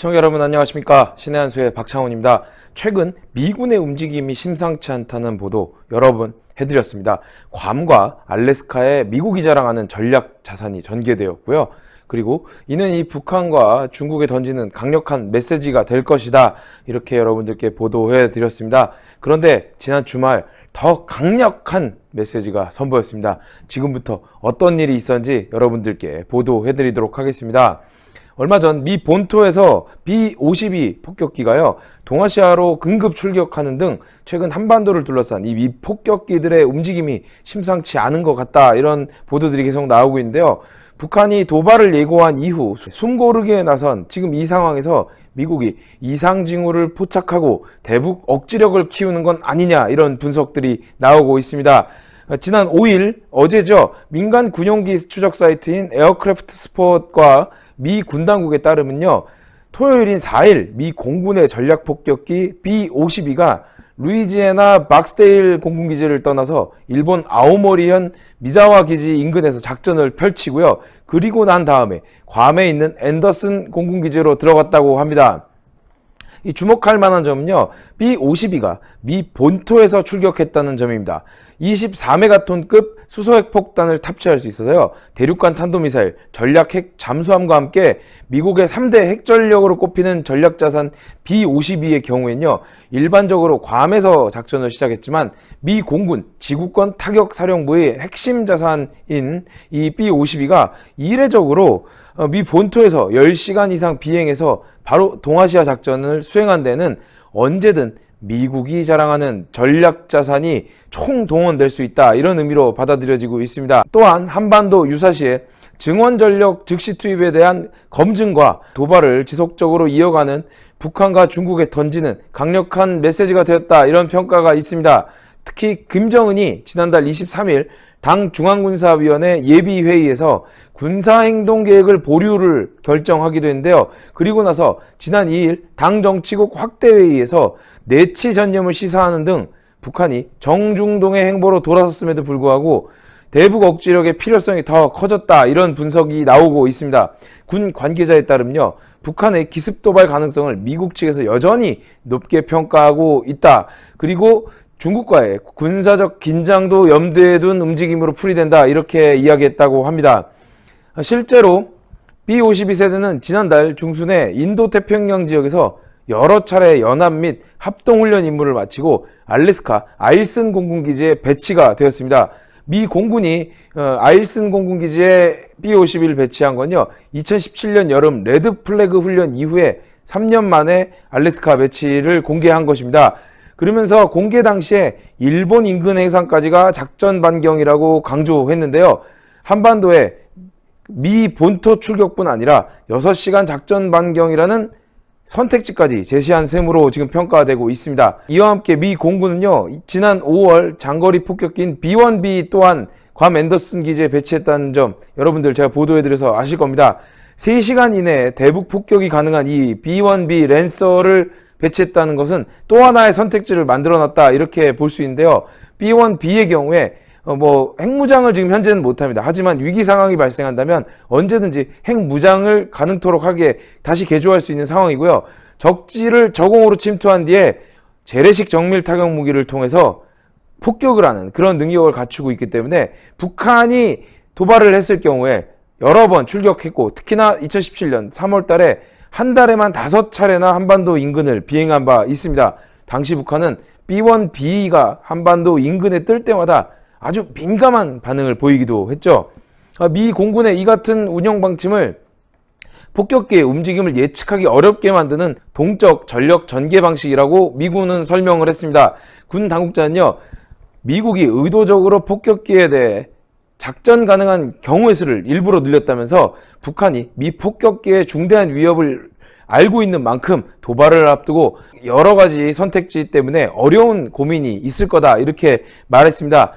시청자 여러분 안녕하십니까 신의 한수의 박창훈입니다 최근 미군의 움직임이 심상치 않다는 보도 여러 분 해드렸습니다 괌과 알래스카에 미국이 자랑하는 전략 자산이 전개되었고요 그리고 이는 이 북한과 중국에 던지는 강력한 메시지가 될 것이다 이렇게 여러분들께 보도해 드렸습니다 그런데 지난 주말 더 강력한 메시지가 선보였습니다 지금부터 어떤 일이 있었는지 여러분들께 보도해 드리도록 하겠습니다 얼마 전 미 본토에서 B-52 폭격기가요 동아시아로 긴급 출격하는 등 최근 한반도를 둘러싼 이 미 폭격기들의 움직임이 심상치 않은 것 같다 이런 보도들이 계속 나오고 있는데요. 북한이 도발을 예고한 이후 숨고르기에 나선 지금 이 상황에서 미국이 이상징후를 포착하고 대북 억지력을 키우는 건 아니냐 이런 분석들이 나오고 있습니다. 지난 5일 어제죠 민간 군용기 추적 사이트인 에어크래프트 스포츠과 미 군당국에 따르면요. 토요일인 4일 미 공군의 전략 폭격기 B-52가 루이지애나 박스데일 공군기지를 떠나서 일본 아오모리현 미자와 기지 인근에서 작전을 펼치고요. 그리고 난 다음에 괌에 있는 앤더슨 공군기지로 들어갔다고 합니다. 이 주목할 만한 점은요. B-52가 미 본토에서 출격했다는 점입니다. 24메가톤급 수소핵 폭탄을 탑재할 수 있어서요. 대륙간 탄도미사일, 전략 핵 잠수함과 함께 미국의 3대 핵전력으로 꼽히는 전략자산 B-52의 경우에는요. 일반적으로 괌에서 작전을 시작했지만 미 공군 지구권 타격 사령부의 핵심 자산인 이 B-52가 이례적으로 어, 미 본토에서 10시간 이상 비행해서 바로 동아시아 작전을 수행한 데는 언제든 미국이 자랑하는 전략 자산이 총동원될 수 있다 이런 의미로 받아들여지고 있습니다. 또한 한반도 유사시에 증원 전력 즉시 투입에 대한 검증과 도발을 지속적으로 이어가는 북한과 중국에 던지는 강력한 메시지가 되었다 이런 평가가 있습니다. 특히 김정은이 지난달 23일 당 중앙군사위원회 예비회의에서 군사행동계획을 보류를 결정하기도 했는데요. 그리고 나서 지난 2일 당 정치국 확대회의에서 내치 전념을 시사하는 등 북한이 정중동의 행보로 돌아섰음에도 불구하고 대북 억지력의 필요성이 더 커졌다 이런 분석이 나오고 있습니다. 군 관계자에 따르면요. 북한의 기습 도발 가능성을 미국 측에서 여전히 높게 평가하고 있다. 그리고 중국과의 군사적 긴장도 염두에 둔 움직임으로 풀이된다 이렇게 이야기했다고 합니다. 아, 실제로 B-52세대는 지난달 중순에 인도태평양 지역에서 여러 차례 연합 및 합동훈련 임무를 마치고 알래스카 아일슨 공군기지에 배치가 되었습니다. 미 공군이 어, 아일슨 공군기지에 B-51을 배치한 건요. 2017년 여름 레드 플래그 훈련 이후에 3년 만에 알래스카 배치를 공개한 것입니다. 그러면서 공개 당시에 일본 인근 해상까지가 작전 반경이라고 강조했는데요. 한반도에 미 본토 출격뿐 아니라 6시간 작전 반경이라는 선택지까지 제시한 셈으로 지금 평가되고 있습니다. 이와 함께 미 공군은요, 지난 5월 장거리 폭격기인 B-1B 또한 괌 앤더슨 기지에 배치했다는 점 여러분들 제가 보도해드려서 아실 겁니다. 3시간 이내에 대북 폭격이 가능한 이 B-1B 랜서를 배치했다는 것은 또 하나의 선택지를 만들어놨다 이렇게 볼 수 있는데요. B-1B의 경우에 어, 뭐 핵무장을 지금 현재는 못합니다. 하지만 위기 상황이 발생한다면 언제든지 핵무장을 가능토록 하게 다시 개조할 수 있는 상황이고요. 적지를 저공으로 침투한 뒤에 재래식 정밀 타격 무기를 통해서 폭격을 하는 그런 능력을 갖추고 있기 때문에 북한이 도발을 했을 경우에 여러 번 출격했고 특히나 2017년 3월 달에 한 달에만 다섯 차례나 한반도 인근을 비행한 바 있습니다. 당시 북한은 B1B가 한반도 인근에 뜰 때마다 아주 민감한 반응을 보이기도 했죠. 아, 미 공군의 이 같은 운영 방침을 폭격기의 움직임을 예측하기 어렵게 만드는 동적 전력 전개 방식이라고 미군은 설명을 했습니다. 군 당국자는요, 미국이 의도적으로 폭격기에 대해 작전 가능한 경우의 수를 일부러 늘렸다면서 북한이 미 폭격기의 중대한 위협을 알고 있는 만큼 도발을 앞두고 여러 가지 선택지 때문에 어려운 고민이 있을 거다 이렇게 말했습니다.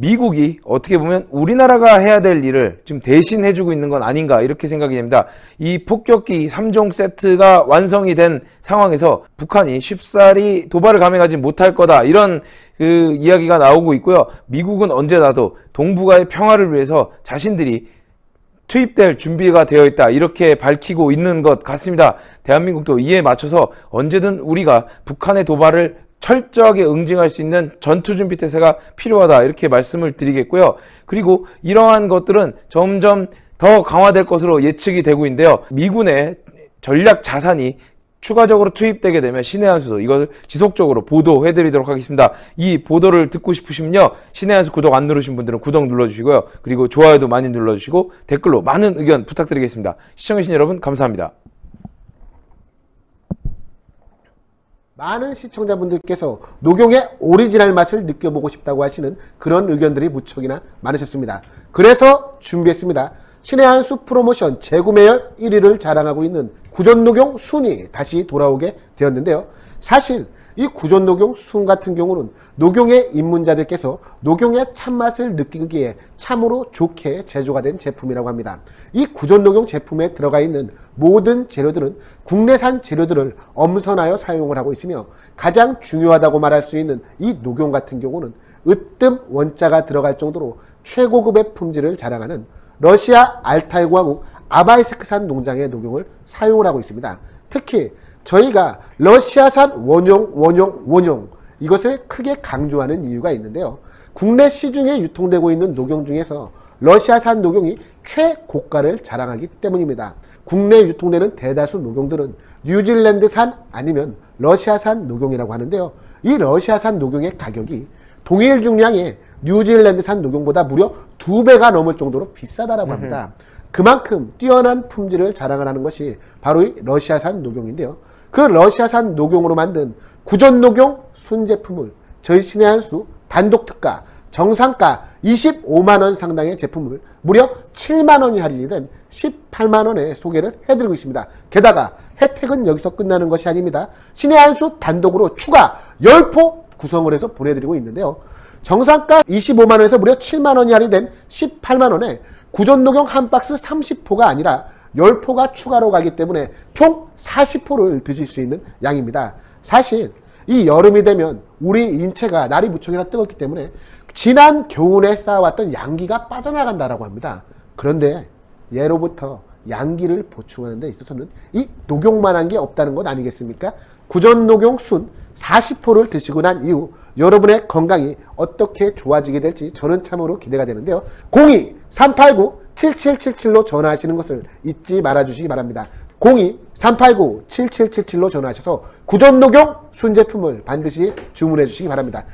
미국이 어떻게 보면 우리나라가 해야 될 일을 지금 대신 해주고 있는 건 아닌가 이렇게 생각이 됩니다. 이 폭격기 3종 세트가 완성이 된 상황에서 북한이 쉽사리 도발을 감행하지 못할 거다 이런 그 이야기가 나오고 있고요. 미국은 언제나도 동북아의 평화를 위해서 자신들이 투입될 준비가 되어 있다 이렇게 밝히고 있는 것 같습니다. 대한민국도 이에 맞춰서 언제든 우리가 북한의 도발을 철저하게 응징할 수 있는 전투 준비 태세가 필요하다 이렇게 말씀을 드리겠고요. 그리고 이러한 것들은 점점 더 강화될 것으로 예측이 되고 있는데요. 미군의 전략 자산이 추가적으로 투입되게 되면 신의 한수도 이것을 지속적으로 보도해 드리도록 하겠습니다. 이 보도를 듣고 싶으시면요. 신의 한수 구독 안 누르신 분들은 구독 눌러 주시고요. 그리고 좋아요도 많이 눌러 주시고 댓글로 많은 의견 부탁드리겠습니다. 시청해 주신 여러분 감사합니다. 많은 시청자분들께서 녹용의 오리지널 맛을 느껴보고 싶다고 하시는 그런 의견들이 무척이나 많으셨습니다. 그래서 준비했습니다. 신의 한수 프로모션 재구매열 1위를 자랑하고 있는 구전 녹용 순위 다시 돌아오게 되었는데요. 사실 이 구전 녹용 순 같은 경우는 녹용의 입문자들께서 녹용의 참맛을 느끼기에 참으로 좋게 제조가 된 제품이라고 합니다. 이 구전 녹용 제품에 들어가 있는 모든 재료들은 국내산 재료들을 엄선하여 사용을 하고 있으며 가장 중요하다고 말할 수 있는 이 녹용 같은 경우는 으뜸 원자가 들어갈 정도로 최고급의 품질을 자랑하는 러시아 알타이 공화국 아바이스크산 농장의 녹용을 사용을 하고 있습니다. 특히 저희가 러시아산 원용, 원용, 원용 이것을 크게 강조하는 이유가 있는데요. 국내 시중에 유통되고 있는 녹용 중에서 러시아산 녹용이 최고가를 자랑하기 때문입니다. 국내에 유통되는 대다수 녹용들은 뉴질랜드산 아니면 러시아산 녹용이라고 하는데요. 이 러시아산 녹용의 가격이 동일 중량의 뉴질랜드산 녹용보다 무려 두배가 넘을 정도로 비싸다라고 합니다. 그만큼 뛰어난 품질을 자랑 하는 것이 바로 이 러시아산 녹용인데요. 그 러시아산 녹용으로 만든 구전 녹용 순제품을 저희 시내 한수 단독 특가 정상가 25만원 상당의 제품을 무려 7만원이 할인된 18만원에 소개를 해드리고 있습니다. 게다가 혜택은 여기서 끝나는 것이 아닙니다. 신의 한수 단독으로 추가 10포 구성을 해서 보내드리고 있는데요. 정상가 25만원에서 무려 7만원이 할인된 18만원에 구전녹용 한 박스 30포가 아니라 10포가 추가로 가기 때문에 총 40포를 드실 수 있는 양입니다. 사실 이 여름이 되면 우리 인체가 날이 무척이나 뜨겁기 때문에 지난 겨울에 쌓아왔던 양기가 빠져나간다라고 합니다. 그런데 예로부터 양기를 보충하는 데 있어서는 이 녹용만한 게 없다는 것 아니겠습니까? 구전 녹용 순4 0포를 드시고 난 이후 여러분의 건강이 어떻게 좋아지게 될지 저는 참으로 기대가 되는데요. 02-389 7777로 전화하시는 것을 잊지 말아 주시기 바랍니다. 02-389-7777로 전화하셔서 구전 녹용 순제품을 반드시 주문해 주시기 바랍니다.